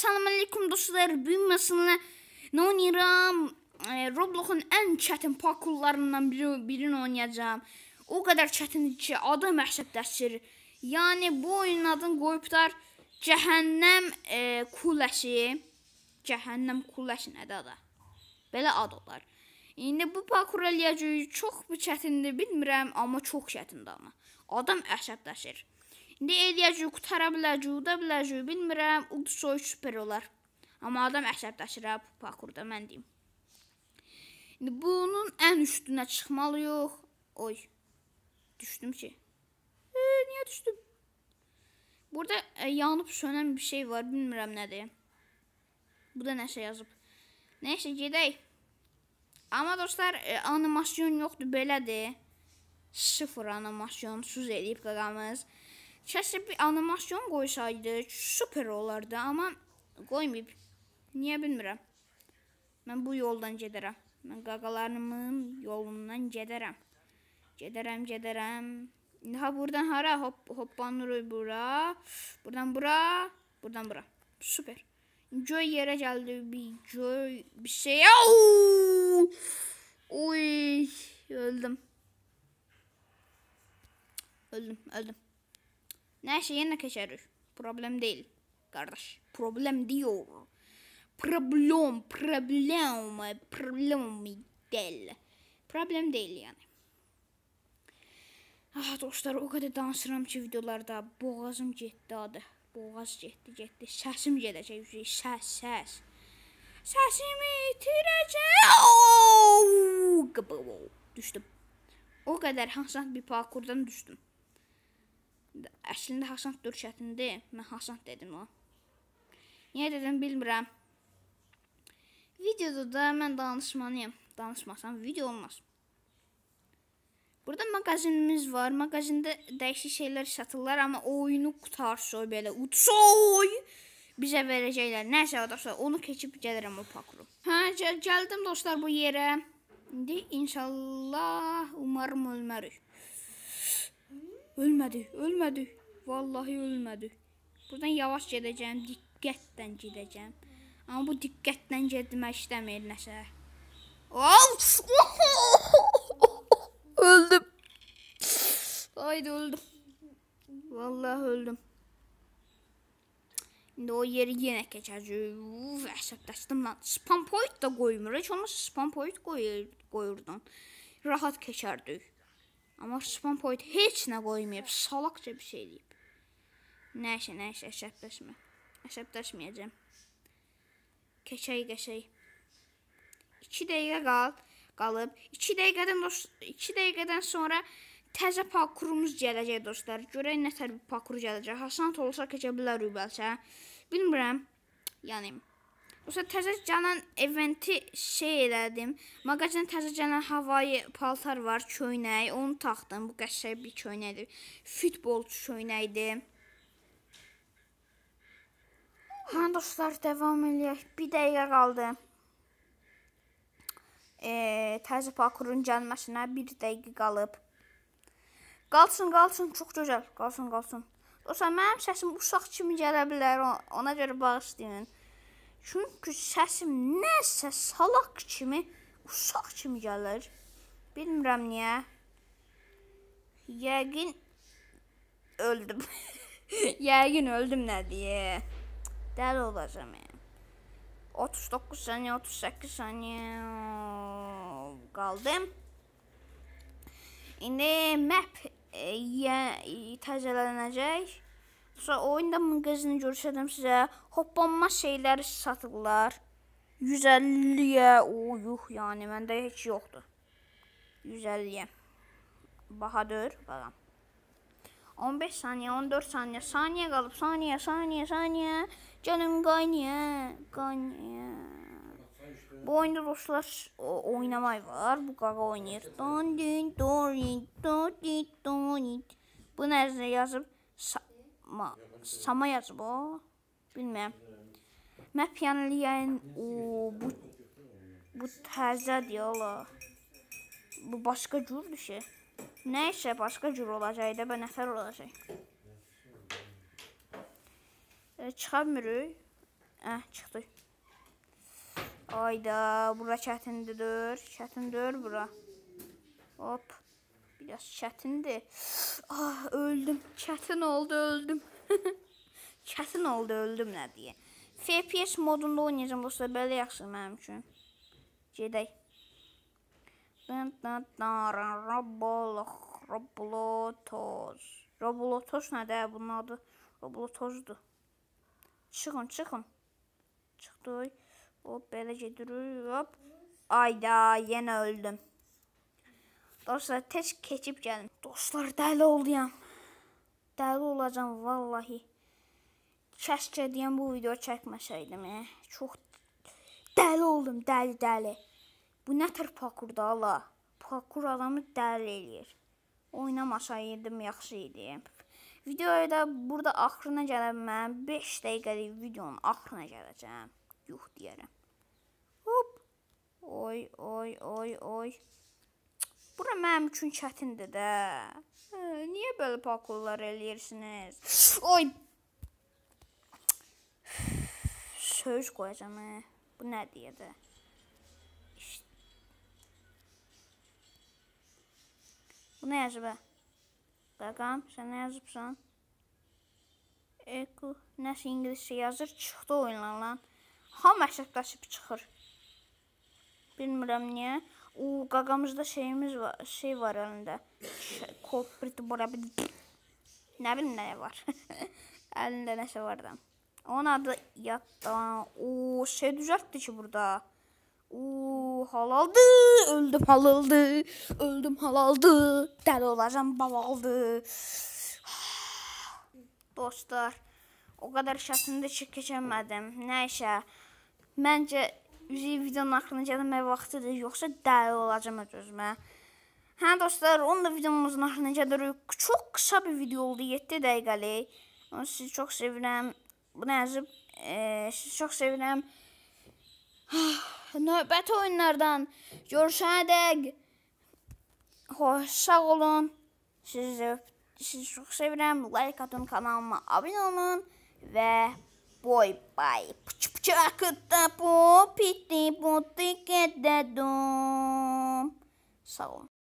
Assalamualaikum dostlar. Bu masını nə oynayıram? E, Robloxun ən çətin parkurlarından biri, birini oynayacağam. O qədər çətindir ki, adı məhsəbləşir. Yəni bu oyunun adını qoyublar Cəhənnəm e, kuləsi. Cəhənnəm kuləsi nədir adı? Belə ad olar. İndi bu parkur eləyəcəyik. Çox bu çətindir, bilmirəm, amma çox çətindir amma. Adam əsəbləşir. İndi eləyəcəyik, qutara biləcəyik, uda biləcəyik, bilmirəm. Udsoy super olar. Amma adam əsəbləşirəm parkurda mən deyim. İndi bunun ən üstünə çıxmalı yox. Oy. Düşdüm ki. E, niyə düşdüm? Burada e, yanıb sönən bir şey var, bilmirəm nədir. Bu da nəsə yazıb. Nəysə gedək. Amma dostlar, e, animasyon yoxdur, belədir. Sıfır animasyonsuz eləyib qaqamız. Keşke bir animasyon koysaydı süper olardı ama koymayıp niye bilmirəm. Mən bu yoldan gedərəm. Mən qaqalarımın yolundan gedərəm. Gedərəm, gedərəm. daha buradan hara? Hop, hoppanırıq bura. Buradan bura, buradan bura. Süper. Göy yerə gəldi bir göy bir şey. Au! Uy, öldüm. Öldüm, öldüm. Neyse yine geçeriz. Problem değil. Kardeş. Problem diyor. Problem. Problem. Problem değil. Problem değil yani. Ah dostlar o kadar danışıram ki videolarda boğazım getdi adı. Boğaz getdi getdi. Səsim gedəcək üzrə. Şey, şey, səs səs. Səsimi itirəcək. Düşdüm. O kadar hansısa bir parkurdan düşdüm. Əslində Hasan Dürşətindir. Mən Hasan dedim ona. Niyə dedim bilmirəm. Videoda da mən danışmalıyam. Danışmasam video olmaz. Burada mağazinimiz var. Mağazində dəyişik şeylər satırlar, amma oyunu qutarsa belə utsoy bizə verəcəklər. Nəsə dostlar, onu keçib gəlirəm o pakru. Hə, gəl gəldim dostlar bu yerə. İndi inşallah umarım ölmərik. Ölmədik, ölmədik. Vallahi ölmədik. Buradan yavaş gedəcəm, diqqətlə gedəcəm. Amma bu diqqətlə getmək istəmir nəsə. öldüm. Haydi öldüm. Vallahi öldüm. İndi o yeri yenə keçəcək. Uf, əsəbləşdim lan. Spam point da qoymur. Heç olmasa spam point qoyur, qoyurdun. Rahat keçərdik. Amma spam point heç nə qoymayıb. Salaqca bir şey eləyib. Nəşə, nəşə, əşəbləşmə. Əşəbləşməyəcəm. Keçək, keçək. 2 dəqiqə qal, qalıb. 2 dəqiqədən 2 dəqiqədən sonra təzə parkurumuz gələcək dostlar. Görək nə tər bir parkur gələcək. Hasan olsa keçə bilər Rübəlsə. Bilmirəm. Yəni Bu sefer təzə gələn eventi şey elədim. Mağazadan təzə gələn havayı paltar var, köynək. Onu taxdım. Bu qəşəng bir köynəkdir. Futbolçu köynəkdir. Ha dostlar, davam eləyək. 1 dəqiqə qaldı. E, təzə parkurun gəlməsinə 1 dəqiqə qalıb. Qalsın, qalsın, çox gözəl. Qalsın, qalsın. Dostlar, mənim səsim uşaq kimi gələ bilər. Ona görə bağışlayın. Çünki səsim nəsə salaq kimi, uşaq kimi gəlir. Bilmirəm niyə. Yəqin öldüm. Yəqin öldüm nə deyə. Dəli olacağam yəni. 39 saniyə, 38 saniyə qaldım. İndi map e, e, təzələnəcək. Sonra oyunda mağazını görsədim sizə. Hoppanma şeyləri satırlar. 150-yə. O, yuh, yəni məndə heç yoxdur. 150-yə. Bahadır, balam. 15 saniyə, 14 saniyə, saniyə qalıb, saniyə, saniyə, saniyə. Gəlin qaynaya, qaynaya. Bu oyunda dostlar oynamay var. Bu qaqa oynayır. Don din don din don din don. Bu nəzərə yazıb ma, sama yazıb o. Bilmirəm. Mən piyanoliyayın o bu bu təzədir ola. Bu başqa cürdür ki. Nəysə başqa cür olacaq da, bə nəfər olacaq. E, çıxa bilmirik. Hə, çıxdıq. Ayda, bura çətindir, çətindir bura. Hop. Biraz çətindir. Ah, öldüm. Çətin oldu, öldüm. çətin oldu, öldüm nə deyə. FPS modunda oynayacağam dostlar, belə yaxşı mənim üçün. Gedək. Roblotos. Roblotos nədir? Bunun adı Roblotosdur. Çıxın, çıxın. Çıxdıq. Hop, belə gedirik. Hop. Ayda, yenə öldüm. Dostlar, tez keçib gəlin. Dostlar, dəli olduyam. Dəli olacam vallahi. Kəşkə deyən bu video çəkməsəydim. Ə. Eh. Çox dəli oldum, dəli dəli. Bu nə tər parkurda ala? Parkur adamı dəli eləyir. Oynamasaydım yaxşı idi. Videoya da burada axırına gələn mən 5 dəqiqəlik videonun axırına gələcəm. Yox deyərəm. Hop. Oy, oy, oy, oy. Bura mənim üçün çətindir də. Hə, niyə belə pakollar eləyirsiniz? Oy. Söz qoyacam. Hə. Bu nə deyədi? İşte. Bu nə yazıb? Qaqam, hə? sən nə yazıbsan? Eko, nəsə ingiliscə yazır, çıxdı oyunla lan. Ham əşəqdaşıb çıxır. Bilmirəm niyə. U qagamızda şeyimiz var, şey var əlində. Koprit bora bir nə bilim nə var. əlində nəsə vardı. Onun adı yaddan. O şey düzəltdi ki burada. O halaldı, öldüm halaldı, öldüm halaldı. Dəli olacam balaldı. Dostlar, o qədər şəsində ki keçəmədim. Nəysə, məncə Üzü videonun axırına gəlmək vaxtıdır, yoxsa dəli olacam özümə. Hə dostlar, onun da videomuzun axırına gəlirik. Çox qısa bir video oldu, 7 dəqiqəlik. Onu sizi çox sevirəm. Bunu yazıb e, sizi çox sevirəm. Növbəti oyunlardan görüşənə dək xoşsağ olun. Sizi, sizi çox sevirəm. Like atın, kanalıma abunə olun və boy by So